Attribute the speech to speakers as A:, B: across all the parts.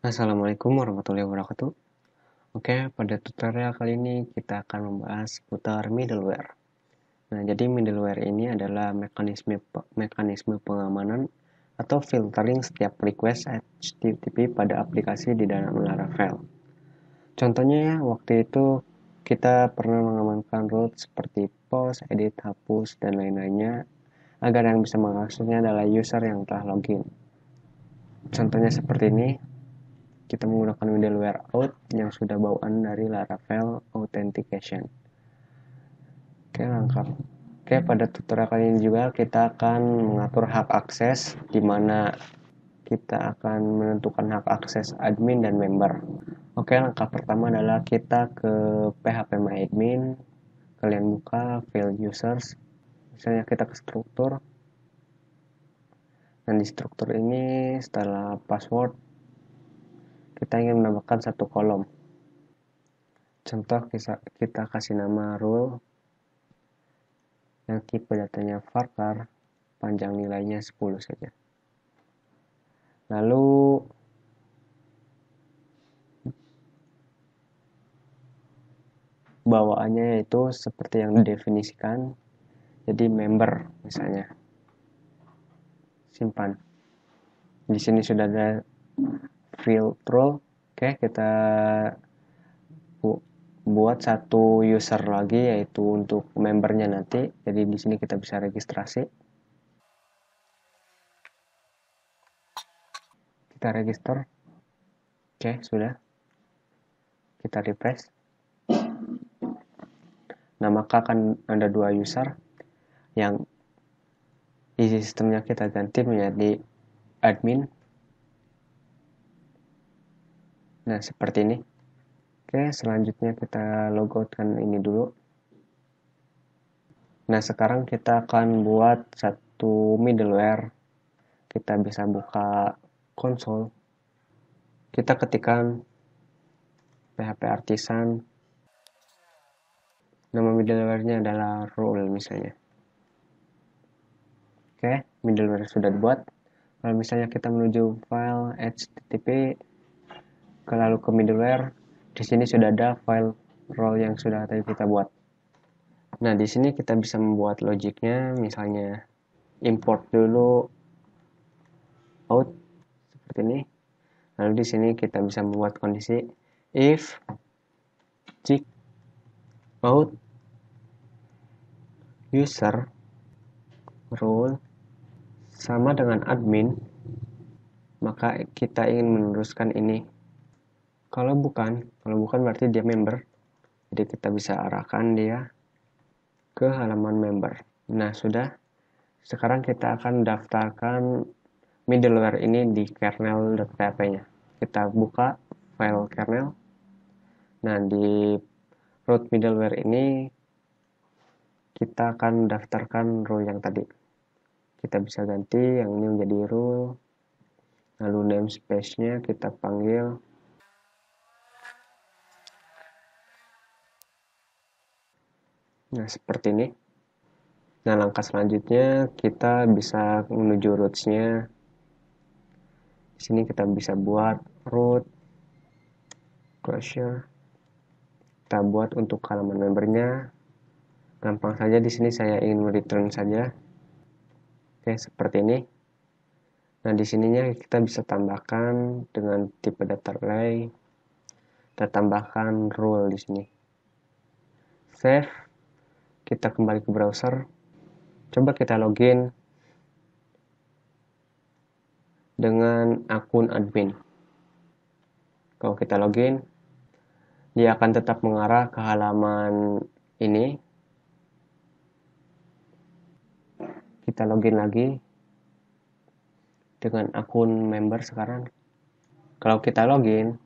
A: Assalamualaikum warahmatullahi wabarakatuh Oke, pada tutorial kali ini kita akan membahas seputar middleware Nah, jadi middleware ini adalah mekanisme mekanisme pengamanan atau filtering setiap request HTTP pada aplikasi di dalam Laravel Contohnya, ya, waktu itu kita pernah mengamankan root seperti post, edit, hapus, dan lain-lainnya agar yang bisa mengaksesnya adalah user yang telah login Contohnya seperti ini, kita menggunakan middleware out yang sudah bawaan dari Laravel Authentication. Oke, lengkap. Oke, pada tutorial kali ini juga kita akan mengatur hak akses di mana kita akan menentukan hak akses admin dan member. Oke, langkah pertama adalah kita ke PHPMyAdmin. kalian buka file users, misalnya kita ke struktur, dan di struktur ini setelah password kita ingin menambahkan satu kolom contoh kita kasih nama rule yang tipe datanya varchar panjang nilainya 10 saja lalu bawaannya yaitu seperti yang didefinisikan jadi member misalnya simpan di sini sudah ada View Pro oke kita bu buat satu user lagi yaitu untuk membernya nanti jadi di sini kita bisa registrasi kita register oke sudah kita refresh nah maka akan ada dua user yang isi sistemnya kita ganti menjadi admin nah seperti ini oke selanjutnya kita logoutkan ini dulu nah sekarang kita akan buat satu middleware kita bisa buka konsol kita ketikkan php artisan nama middleware-nya adalah rule misalnya oke middleware sudah dibuat kalau misalnya kita menuju file http lalu ke middleware di sini sudah ada file role yang sudah tadi kita buat nah di sini kita bisa membuat logiknya misalnya import dulu out seperti ini lalu di sini kita bisa membuat kondisi if check out user role sama dengan admin maka kita ingin meneruskan ini kalau bukan, kalau bukan berarti dia member. Jadi kita bisa arahkan dia ke halaman member. Nah, sudah. Sekarang kita akan daftarkan middleware ini di kernel.php-nya. Kita buka file kernel. Nah, di root middleware ini kita akan daftarkan rule yang tadi. Kita bisa ganti yang ini menjadi rule. Lalu namespace-nya kita panggil Nah, seperti ini. Nah, langkah selanjutnya kita bisa menuju roots-nya. Di sini kita bisa buat root closure. Kita buat untuk halaman membernya. Gampang saja di sini saya ingin return saja. Oke, seperti ini. Nah, di sininya kita bisa tambahkan dengan tipe data array. Kita tambahkan rule di sini. Save kita kembali ke browser coba kita login dengan akun admin kalau kita login dia akan tetap mengarah ke halaman ini kita login lagi dengan akun member sekarang kalau kita login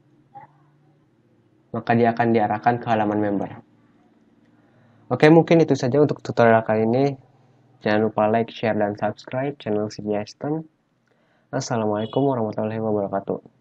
A: maka dia akan diarahkan ke halaman member Oke, mungkin itu saja untuk tutorial kali ini. Jangan lupa like, share, dan subscribe channel Suggestion. Assalamualaikum warahmatullahi wabarakatuh.